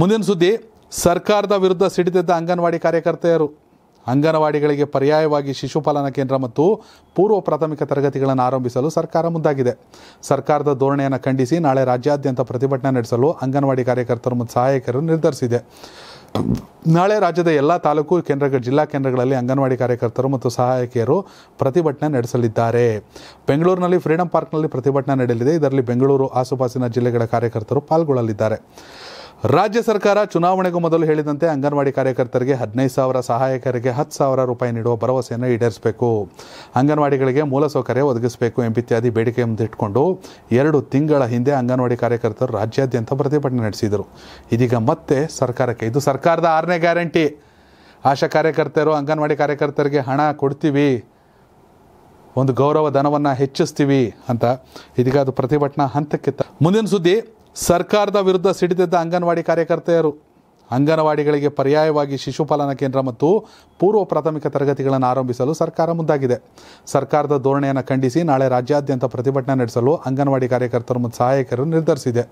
ಮುಂದಿನ ಸುದ್ದಿ ಸರ್ಕಾರದ ವಿರುದ್ಧ ಸಿಡಿದಿದ್ದ ಅಂಗನವಾಡಿ ಕಾರ್ಯಕರ್ತೆಯರು ಅಂಗನವಾಡಿಗಳಿಗೆ ಪರ್ಯಾಯವಾಗಿ ಶಿಶುಪಾಲನಾ ಕೇಂದ್ರ ಮತ್ತು ಪೂರ್ವ ಪ್ರಾಥಮಿಕ ತರಗತಿಗಳನ್ನು ಆರಂಭಿಸಲು ಸರ್ಕಾರ ಮುಂದಾಗಿದೆ ಸರ್ಕಾರದ ಧೋರಣೆಯನ್ನು ಖಂಡಿಸಿ ನಾಳೆ ರಾಜ್ಯಾದ್ಯಂತ ಪ್ರತಿಭಟನೆ ನಡೆಸಲು ಅಂಗನವಾಡಿ ಕಾರ್ಯಕರ್ತರು ಮತ್ತು ಸಹಾಯಕರು ನಿರ್ಧರಿಸಿದೆ ನಾಳೆ ರಾಜ್ಯದ ಎಲ್ಲ ತಾಲೂಕು ಕೇಂದ್ರ ಜಿಲ್ಲಾ ಕೇಂದ್ರಗಳಲ್ಲಿ ಅಂಗನವಾಡಿ ಕಾರ್ಯಕರ್ತರು ಮತ್ತು ಸಹಾಯಕಿಯರು ಪ್ರತಿಭಟನೆ ನಡೆಸಲಿದ್ದಾರೆ ಬೆಂಗಳೂರಿನಲ್ಲಿ ಫ್ರೀಡಂ ಪಾರ್ಕ್ನಲ್ಲಿ ಪ್ರತಿಭಟನೆ ನಡೆಯಲಿದೆ ಇದರಲ್ಲಿ ಬೆಂಗಳೂರು ಆಸುಪಾಸಿನ ಜಿಲ್ಲೆಗಳ ಕಾರ್ಯಕರ್ತರು ಪಾಲ್ಗೊಳ್ಳಲಿದ್ದಾರೆ ರಾಜ್ಯ ಸರ್ಕಾರ ಚುನಾವಣೆಗೂ ಮೊದಲು ಹೇಳಿದಂತೆ ಅಂಗನವಾಡಿ ಕಾರ್ಯಕರ್ತರಿಗೆ ಹದಿನೈದು ಸಾವಿರ ಸಹಾಯಕರಿಗೆ ಹತ್ತು ಸಾವಿರ ರೂಪಾಯಿ ನೀಡುವ ಭರವಸೆಯನ್ನು ಈಡೇರಿಸಬೇಕು ಅಂಗನವಾಡಿಗಳಿಗೆ ಮೂಲಸೌಕರ್ಯ ಒದಗಿಸಬೇಕು ಎಂಬ ಇತ್ಯಾದಿ ಬೇಡಿಕೆ ಮುಂದಿಟ್ಟುಕೊಂಡು ಎರಡು ತಿಂಗಳ ಹಿಂದೆ ಅಂಗನವಾಡಿ ಕಾರ್ಯಕರ್ತರು ರಾಜ್ಯಾದ್ಯಂತ ಪ್ರತಿಭಟನೆ ನಡೆಸಿದರು ಇದೀಗ ಮತ್ತೆ ಸರ್ಕಾರಕ್ಕೆ ಇದು ಸರ್ಕಾರದ ಆರನೇ ಗ್ಯಾರಂಟಿ ಆಶಾ ಕಾರ್ಯಕರ್ತರು ಅಂಗನವಾಡಿ ಕಾರ್ಯಕರ್ತರಿಗೆ ಹಣ ಕೊಡ್ತೀವಿ ಒಂದು ಗೌರವ ಧನವನ್ನು ಹೆಚ್ಚಿಸ್ತೀವಿ ಅಂತ ಇದೀಗ ಅದು ಪ್ರತಿಭಟನಾ ಹಂತಕ್ಕೆ ಮುಂದಿನ ಸುದ್ದಿ ಸರ್ಕಾರದ ವಿರುದ್ಧ ಸಿಡಿದಿದ್ದ ಅಂಗನವಾಡಿ ಕಾರ್ಯಕರ್ತೆಯರು ಅಂಗನವಾಡಿಗಳಿಗೆ ಪರ್ಯಾಯವಾಗಿ ಶಿಶುಪಾಲನಾ ಕೇಂದ್ರ ಮತ್ತು ಪೂರ್ವ ಪ್ರಾಥಮಿಕ ತರಗತಿಗಳನ್ನು ಆರಂಭಿಸಲು ಸರ್ಕಾರ ಮುಂದಾಗಿದೆ ಸರ್ಕಾರದ ಧೋರಣೆಯನ್ನು ಖಂಡಿಸಿ ನಾಳೆ ರಾಜ್ಯಾದ್ಯಂತ ಪ್ರತಿಭಟನೆ ನಡೆಸಲು ಅಂಗನವಾಡಿ ಕಾರ್ಯಕರ್ತರು ಮತ್ತು ಸಹಾಯಕರು ನಿರ್ಧರಿಸಿದೆ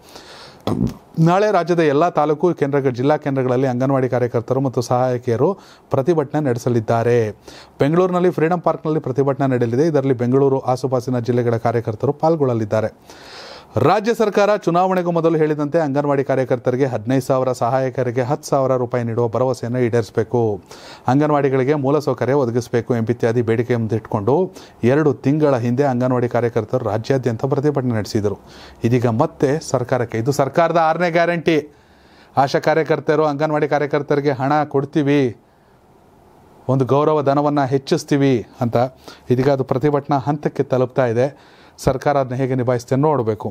ನಾಳೆ ರಾಜ್ಯದ ಎಲ್ಲ ತಾಲೂಕು ಕೇಂದ್ರ ಜಿಲ್ಲಾ ಕೇಂದ್ರಗಳಲ್ಲಿ ಅಂಗನವಾಡಿ ಕಾರ್ಯಕರ್ತರು ಮತ್ತು ಸಹಾಯಕಿಯರು ಪ್ರತಿಭಟನೆ ನಡೆಸಲಿದ್ದಾರೆ ಬೆಂಗಳೂರಿನಲ್ಲಿ ಫ್ರೀಡಂ ಪಾರ್ಕ್ನಲ್ಲಿ ಪ್ರತಿಭಟನೆ ನಡೆಯಲಿದೆ ಇದರಲ್ಲಿ ಬೆಂಗಳೂರು ಆಸುಪಾಸಿನ ಜಿಲ್ಲೆಗಳ ಕಾರ್ಯಕರ್ತರು ಪಾಲ್ಗೊಳ್ಳಲಿದ್ದಾರೆ ರಾಜ್ಯ ಸರ್ಕಾರ ಚುನಾವಣೆಗೂ ಮೊದಲು ಹೇಳಿದಂತೆ ಅಂಗನವಾಡಿ ಕಾರ್ಯಕರ್ತರಿಗೆ ಹದಿನೈದು ಸಾವಿರ ಸಹಾಯಕರಿಗೆ ಹತ್ತು ಸಾವಿರ ರೂಪಾಯಿ ನೀಡುವ ಭರವಸೆಯನ್ನು ಈಡೇರಿಸಬೇಕು ಅಂಗನವಾಡಿಗಳಿಗೆ ಮೂಲಸೌಕರ್ಯ ಒದಗಿಸಬೇಕು ಎಂಬಿತ್ಯಾದಿ ಬೇಡಿಕೆ ಮುಂದಿಟ್ಟುಕೊಂಡು ಎರಡು ತಿಂಗಳ ಹಿಂದೆ ಅಂಗನವಾಡಿ ಕಾರ್ಯಕರ್ತರು ರಾಜ್ಯಾದ್ಯಂತ ಪ್ರತಿಭಟನೆ ನಡೆಸಿದರು ಇದೀಗ ಮತ್ತೆ ಸರ್ಕಾರಕ್ಕೆ ಇದು ಸರ್ಕಾರದ ಆರನೇ ಗ್ಯಾರಂಟಿ ಆಶಾ ಕಾರ್ಯಕರ್ತರು ಅಂಗನವಾಡಿ ಕಾರ್ಯಕರ್ತರಿಗೆ ಹಣ ಕೊಡ್ತೀವಿ ಒಂದು ಗೌರವ ಧನವನ್ನು ಹೆಚ್ಚಿಸ್ತೀವಿ ಅಂತ ಇದೀಗ ಅದು ಪ್ರತಿಭಟನಾ ಹಂತಕ್ಕೆ ತಲುಪ್ತಾ ಇದೆ ಸರ್ಕಾರ ಅದನ್ನ ಹೇಗೆ ನಿಭಾಯಿಸ್ತೇನೆ ನೋಡಬೇಕು